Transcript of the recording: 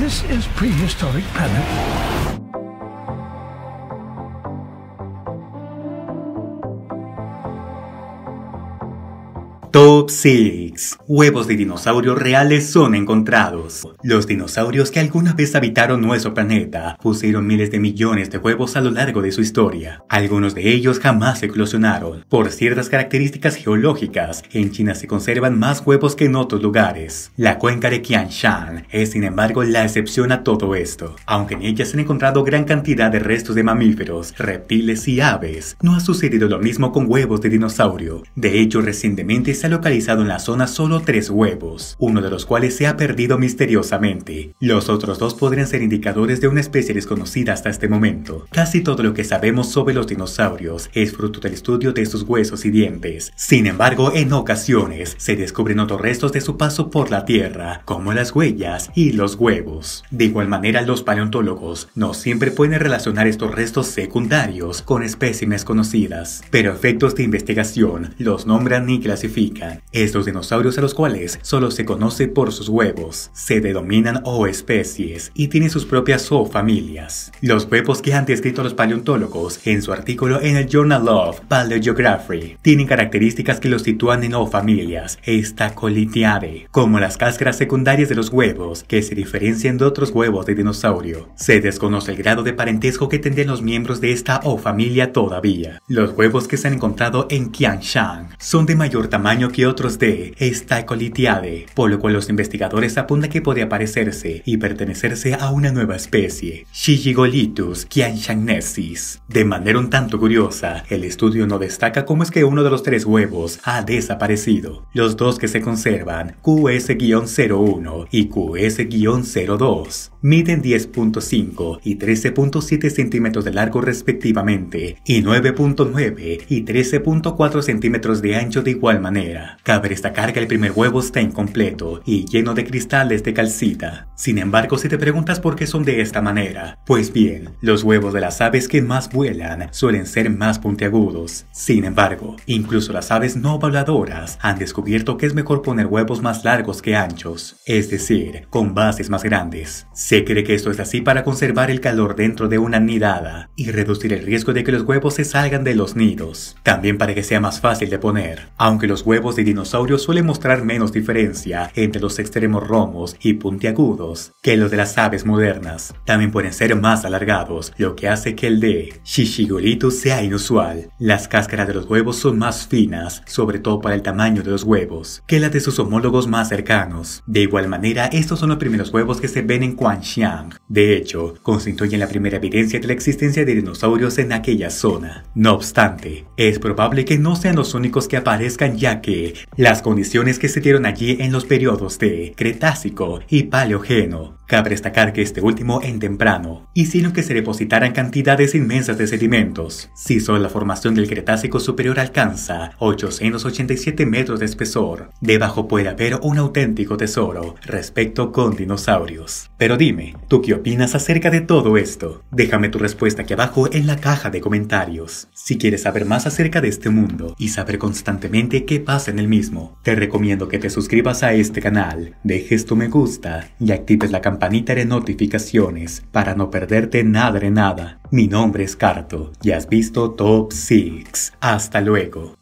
This is prehistoric planet. Top 6. Huevos de dinosaurios reales son encontrados. Los dinosaurios que alguna vez habitaron nuestro planeta pusieron miles de millones de huevos a lo largo de su historia. Algunos de ellos jamás eclosionaron. Por ciertas características geológicas, en China se conservan más huevos que en otros lugares. La cuenca de Shan es sin embargo la excepción a todo esto. Aunque en ella se han encontrado gran cantidad de restos de mamíferos, reptiles y aves, no ha sucedido lo mismo con huevos de dinosaurio. De hecho, recientemente se se ha localizado en la zona solo tres huevos, uno de los cuales se ha perdido misteriosamente. Los otros dos podrían ser indicadores de una especie desconocida hasta este momento. Casi todo lo que sabemos sobre los dinosaurios es fruto del estudio de sus huesos y dientes. Sin embargo, en ocasiones se descubren otros restos de su paso por la Tierra, como las huellas y los huevos. De igual manera, los paleontólogos no siempre pueden relacionar estos restos secundarios con especies conocidas, pero efectos de investigación los nombran y clasifican estos dinosaurios a los cuales solo se conoce por sus huevos, se denominan o especies y tienen sus propias O-familias Los huevos que han descrito los paleontólogos en su artículo en el Journal of Paleogeography tienen características que los sitúan en o familias Esta colitiave como las cáscaras secundarias de los huevos que se diferencian de otros huevos de dinosaurio. Se desconoce el grado de parentesco que tendrían los miembros de esta o familia todavía. Los huevos que se han encontrado en Shan son de mayor tamaño que otros de colitiade, por lo cual los investigadores apuntan que puede aparecerse y pertenecerse a una nueva especie, Shigigolitus Chianchagnesis De manera un tanto curiosa, el estudio no destaca cómo es que uno de los tres huevos ha desaparecido. Los dos que se conservan, QS-01 y QS-02, miden 10.5 y 13.7 centímetros de largo respectivamente y 9.9 y 13.4 centímetros de ancho de igual manera. Cabe destacar que el primer huevo está incompleto y lleno de cristales de calcita. Sin embargo, si te preguntas por qué son de esta manera, pues bien, los huevos de las aves que más vuelan suelen ser más puntiagudos. Sin embargo, incluso las aves no voladoras han descubierto que es mejor poner huevos más largos que anchos, es decir, con bases más grandes. Se cree que esto es así para conservar el calor dentro de una nidada y reducir el riesgo de que los huevos se salgan de los nidos, también para que sea más fácil de poner, aunque los huevos de dinosaurios suelen mostrar menos diferencia entre los extremos romos y puntiagudos que los de las aves modernas. También pueden ser más alargados, lo que hace que el de Shishigolitus sea inusual. Las cáscaras de los huevos son más finas, sobre todo para el tamaño de los huevos, que las de sus homólogos más cercanos. De igual manera, estos son los primeros huevos que se ven en cuanto de hecho, constituyen la primera evidencia de la existencia de dinosaurios en aquella zona. No obstante, es probable que no sean los únicos que aparezcan ya que las condiciones que se dieron allí en los periodos de Cretácico y Paleogeno Cabe destacar que este último en temprano hicieron que se depositaran cantidades inmensas de sedimentos. Si solo la formación del Cretácico superior alcanza 887 metros de espesor, debajo puede haber un auténtico tesoro respecto con dinosaurios. Pero ¿tú qué opinas acerca de todo esto? Déjame tu respuesta aquí abajo en la caja de comentarios. Si quieres saber más acerca de este mundo y saber constantemente qué pasa en el mismo, te recomiendo que te suscribas a este canal, dejes tu me gusta y actives la campanita de notificaciones para no perderte nada de nada. Mi nombre es Carto y has visto Top 6. Hasta luego.